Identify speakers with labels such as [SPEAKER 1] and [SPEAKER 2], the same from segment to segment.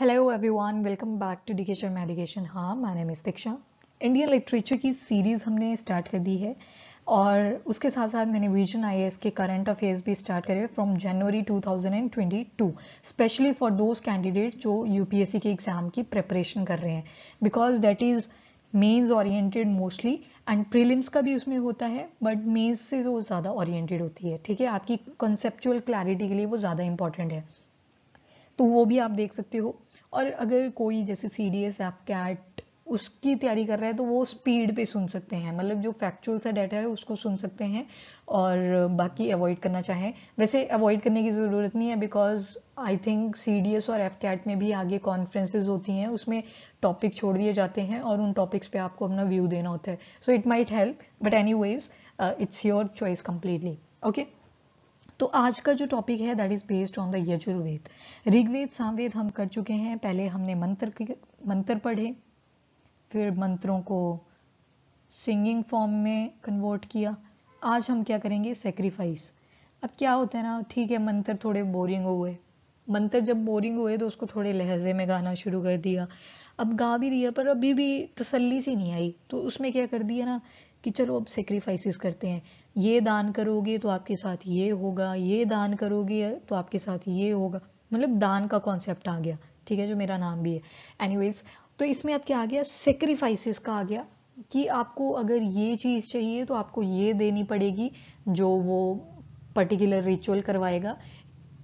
[SPEAKER 1] hello everyone welcome back to डिकेचर मेडिकेशन हाँ my name is Diksha Indian literature की सीरीज़ हमने स्टार्ट कर दी है और उसके साथ साथ मैंने विजन आई के करंट अफेयर्स भी स्टार्ट करे from January 2022 specially for those candidate जो यूपीएससी के एग्ज़ाम की प्रिपरेशन कर रहे हैं because that is mains oriented mostly and prelims का भी उसमें होता है बट मेंस से वो ज़्यादा ओरिएंटेड होती है ठीक है आपकी कंसेप्चुअल क्लैरिटी के लिए वो ज़्यादा इंपॉर्टेंट है तो वो भी आप देख सकते हो और अगर कोई जैसे C D S F CAT उसकी तैयारी कर रहा है तो वो स्पीड पे सुन सकते हैं मतलब जो फैक्चुअल सा डाटा है उसको सुन सकते हैं और बाकी अवॉइड करना चाहें वैसे अवॉइड करने की ज़रूरत नहीं है because I think C D S और एफ कैट में भी आगे कॉन्फ्रेंसेज होती हैं उसमें टॉपिक छोड़ दिए जाते हैं और उन टॉपिक्स पे आपको अपना व्यू देना होता है so it might help but anyways it's your choice completely okay तो आज का जो टॉपिक है that is based on the Yajurveda Rigveda Samaveda हम कर चुके हैं पहले हमने मंत्र के मंत्र पढ़े फिर मंत्रों को सिंगिंग फॉर्म में कन्वर्ट किया आज हम क्या करेंगे सेक्रीफाइस अब क्या होता है ना ठीक है मंत्र थोड़े बोरिंग हुए मंत्र जब बोरिंग हुए तो उसको थोड़े लहजे में गाना शुरू कर दिया अब गा भी दिया पर अभी भी तसल्ली सी नहीं आई तो उसमें क्या कर दिया ना कि चलो अब सेक्रीफाइसिस करते हैं ये दान करोगे तो आपके साथ ये होगा ये दान करोगे तो आपके साथ ये होगा मतलब दान का कॉन्सेप्ट आ गया ठीक है जो मेरा नाम भी है एनीवेज तो इसमें अब क्या आ गया सेक्रीफाइसेस का आ गया कि आपको अगर ये चीज़ चाहिए तो आपको ये देनी पड़ेगी जो वो पर्टिकुलर रिचुअल करवाएगा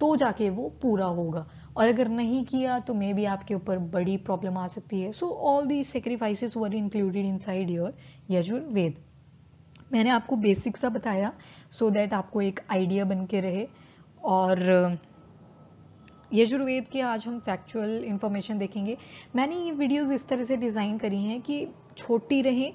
[SPEAKER 1] तो जाके वो पूरा होगा और अगर नहीं किया तो मे भी आपके ऊपर बड़ी प्रॉब्लम आ सकती है so all the sacrifices were included inside your Yajurveda मैंने आपको बेसिक सा बताया सो so दैट आपको एक आइडिया बन के रहे और यजुर्वेद के आज हम फैक्चुअल इन्फॉर्मेशन देखेंगे मैंने ये वीडियोस इस तरह से डिज़ाइन करी हैं कि छोटी रहें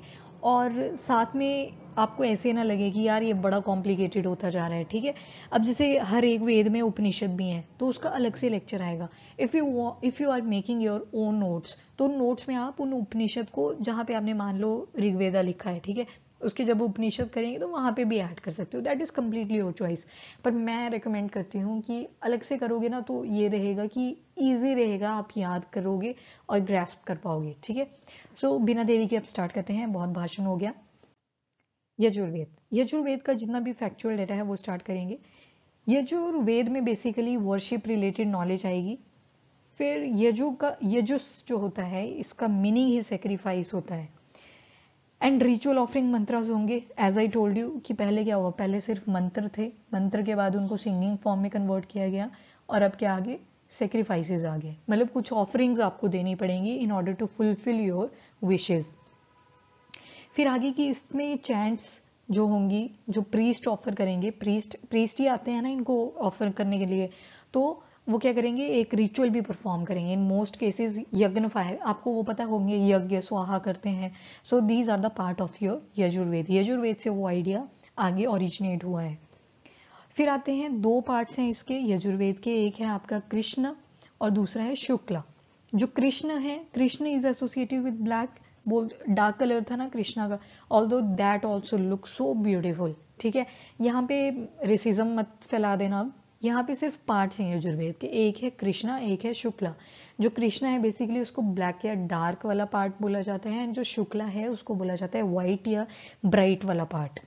[SPEAKER 1] और साथ में आपको ऐसे ना लगे कि यार ये बड़ा कॉम्प्लिकेटेड होता जा रहा है ठीक है अब जैसे हर एक वेद में उपनिषद भी हैं तो उसका अलग से लेक्चर आएगा if you if you are making your own notes तो नोट्स में आप उन उपनिषद को जहाँ पे आपने मान लो ऋग्वेदा लिखा है ठीक है उसके जब उपनिषद करेंगे तो वहाँ पे भी ऐड कर सकते हो that is completely your choice पर मैं रिकमेंड करती हूँ कि अलग से करोगे ना तो ये रहेगा कि ईजी रहेगा आप याद करोगे और ग्रेस्प कर पाओगे ठीक है सो बिना देरी के आप स्टार्ट करते हैं बहुत भाषण हो गया यजुर्वेद यजुर्वेद का जितना भी फैक्चुअल डेटा है वो स्टार्ट करेंगे यजुर्वेद में बेसिकली वर्शिप रिलेटेड नॉलेज आएगी फिर यजु का यजुस जो होता है इसका मीनिंग ही सेक्रीफाइस होता है एंड रिचुअल ऑफरिंग मंत्राज होंगे एज आई टोल्ड यू कि पहले क्या हुआ पहले सिर्फ मंत्र थे मंत्र के बाद उनको सिंगिंग फॉर्म में कन्वर्ट किया गया और अब क्या आगे सेक्रीफाइसेज आ गए मतलब कुछ ऑफरिंग्स आपको देनी पड़ेंगी in order to fulfil your wishes फिर आगे की इसमें चैंट्स जो होंगी जो प्रीस्ट ऑफर करेंगे प्रीस्ट प्रीस्ट ही आते हैं ना इनको ऑफर करने के लिए तो वो क्या करेंगे एक रिचुअल भी परफॉर्म करेंगे in most cases yagya fire आपको वो पता होंगे यज्ञ स्वाहा करते हैं so these are the part of your Yajurveda Yajurveda से वो आइडिया आगे ओरिजिनेट हुआ है फिर आते हैं दो पार्ट्स हैं इसके यजुर्वेद के एक है आपका कृष्ण और दूसरा है शुक्ला जो कृष्ण है Krishna is associated with black बोल डार्क कलर था ना कृष्णा का although that also look so beautiful ठीक है यहाँ पे रेसिज्म मत फैला देना यहाँ पे सिर्फ पार्ट्स हैं यजुर्वेद के एक है कृष्णा एक है शुक्ला जो कृष्णा है बेसिकली उसको ब्लैक या डार्क वाला पार्ट बोला जाता है एंड जो शुक्ला है उसको बोला जाता है व्हाइट या ब्राइट वाला पार्ट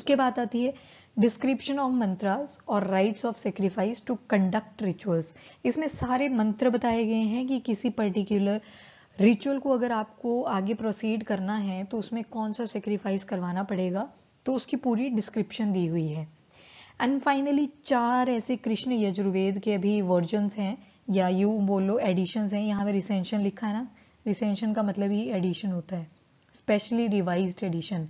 [SPEAKER 1] उसके बाद आती है डिस्क्रिप्शन ऑफ मंत्रास और rites of sacrifice to conduct rituals इसमें सारे मंत्र बताए गए हैं कि किसी पर्टिकुलर रिचुअल को अगर आपको आगे प्रोसीड करना है तो उसमें कौन सा सेक्रीफाइस करवाना पड़ेगा तो उसकी पूरी डिस्क्रिप्शन दी हुई है एंड फाइनली चार ऐसे कृष्ण यजुर्वेद के अभी वर्जन्स हैं या यू बोलो एडिशंस हैं यहाँ पे रिसेंशन लिखा है ना रिसेंशन का मतलब ही एडिशन होता है स्पेशली रिवाइज एडिशन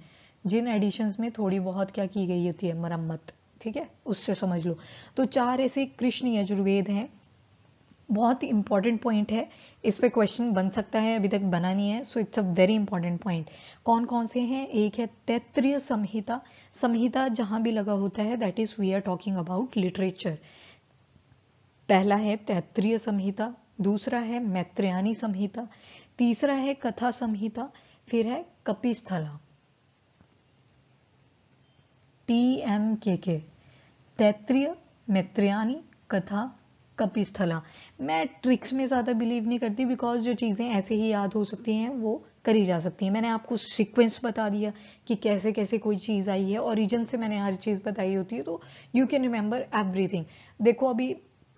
[SPEAKER 1] जिन एडिशंस में थोड़ी बहुत क्या की गई होती है मरम्मत ठीक है उससे समझ लो तो चार ऐसे कृष्ण यजुर्वेद हैं बहुत ही इंपॉर्टेंट पॉइंट है इस पर क्वेश्चन बन सकता है अभी तक बना नहीं है so it's a very important point कौन कौन से हैं एक है तैत्रीय संहिता संहिता जहां भी लगा होता है that is we are talking about literature पहला है तैत्रीय संहिता दूसरा है मैत्रेयानी संहिता तीसरा है कथा संहिता फिर है कपिस्थला टी एम के के तैत्रीय मैत्रेयानी कथा कपिस्थला मैं ट्रिक्स में ज़्यादा बिलीव नहीं करती बिकॉज जो चीज़ें ऐसे ही याद हो सकती हैं वो करी जा सकती हैं मैंने आपको सीक्वेंस बता दिया कि कैसे कैसे कोई चीज़ आई है ओरिजिन से मैंने हर चीज़ बताई होती है तो यू कैन रिमेंबर एवरीथिंग देखो अभी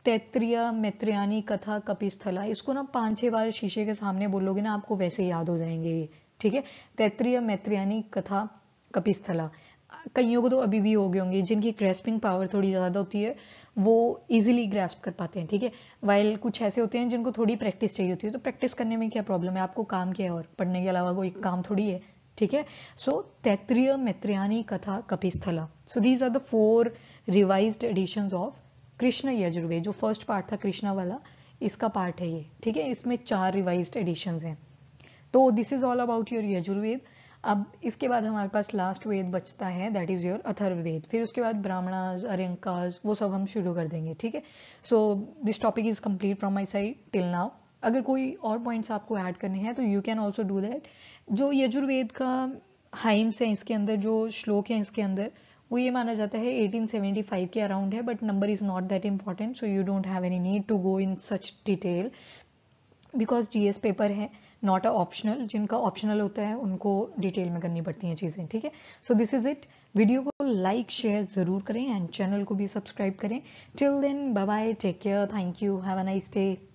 [SPEAKER 1] तैत्रिया मैत्रियानी कथा कपिस्थला इसको ना पाँच छः बार शीशे के सामने बोलोगे ना आपको वैसे याद हो जाएंगे ये ठीक है तैत्रिया मैत्रियानी कथा कपिस्थला कईयों को तो अभी भी हो गए होंगे जिनकी ग्रेस्पिंग पावर थोड़ी ज़्यादा होती है वो इजीली ग्रेस्प कर पाते हैं ठीक है वाइल कुछ ऐसे होते हैं जिनको थोड़ी प्रैक्टिस चाहिए होती है तो प्रैक्टिस करने में क्या प्रॉब्लम है आपको काम क्या है और पढ़ने के अलावा कोई काम थोड़ी है ठीक है सो Taittiriya Maitrayani Katha Kapisthala so these are the four revise edition of Krishna Yajurveda जो फर्स्ट पार्ट था कृष्णा वाला इसका पार्ट है ये ठीक है इसमें चार रिवाइज एडिशन हैं तो this is all about your Yajurveda अब इसके बाद हमारे पास लास्ट वेद बचता है दैट इज़ योर अथर्ववेद फिर उसके बाद ब्राह्मणाज अरंकाज वो सब हम शुरू कर देंगे ठीक है so this topic is complete from my side till now अगर कोई और पॉइंट्स आपको ऐड करने हैं तो you can also do that जो यजुर्वेद का हाइम्स है इसके अंदर जो श्लोक है इसके अंदर वो ये माना जाता है 1875 के अराउंड है but number is not that important so you don't have any need to go in such detail because G S paper है नॉट अ ऑप्शनल जिनका ऑप्शनल होता है उनको डिटेल में करनी पड़ती हैं चीज़ें ठीक है so this is it video को लाइक शेयर ज़रूर करें एंड चैनल को भी सब्सक्राइब करें till then bye take care thank you have a nice day